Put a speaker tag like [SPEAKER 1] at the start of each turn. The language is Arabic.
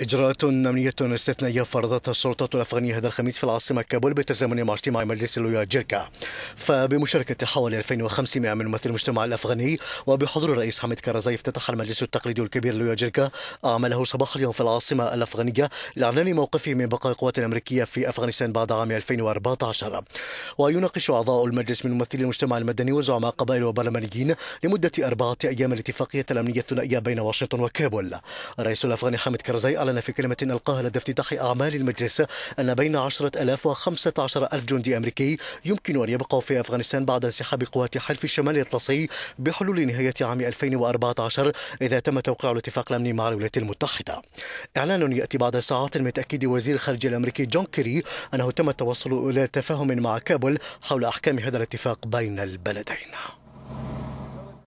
[SPEAKER 1] إجراءات أمنية استثنائية فرضتها السلطات الأفغانية هذا الخميس في العاصمة كابول بالتزامن مع اجتماع مجلس الولاية جيركا فبمشاركة حوالي 2500 من ممثل المجتمع الأفغاني وبحضور الرئيس حميد كارزاي افتتح المجلس التقليدي الكبير لويا جيركا عمله صباح اليوم في العاصمة الأفغانية لإعلان موقفه من بقاء القوات الأمريكية في أفغانستان بعد عام 2014 ويناقش أعضاء المجلس من ممثلي المجتمع المدني وزعماء قبائل وبرلمانيين لمدة أربعة أيام الاتفاقية الأمنية الثنائية بين واشنطن وكابول الرئيس الأفغاني حميد كارزاي أعلن في كلمة ألقاها لدى افتتاح أعمال المجلس أن بين 10 ألاف و 15 ألف جندي أمريكي يمكن أن يبقوا في أفغانستان بعد انسحاب قوات حلف الشمال الأطلسي بحلول نهاية عام 2014 إذا تم توقيع الاتفاق الأمني مع الولايات المتحدة إعلان يأتي بعد ساعات من تأكيد وزير الخارجية الأمريكي جون كيري أنه تم التوصل إلى تفاهم مع كابول حول أحكام هذا الاتفاق بين البلدين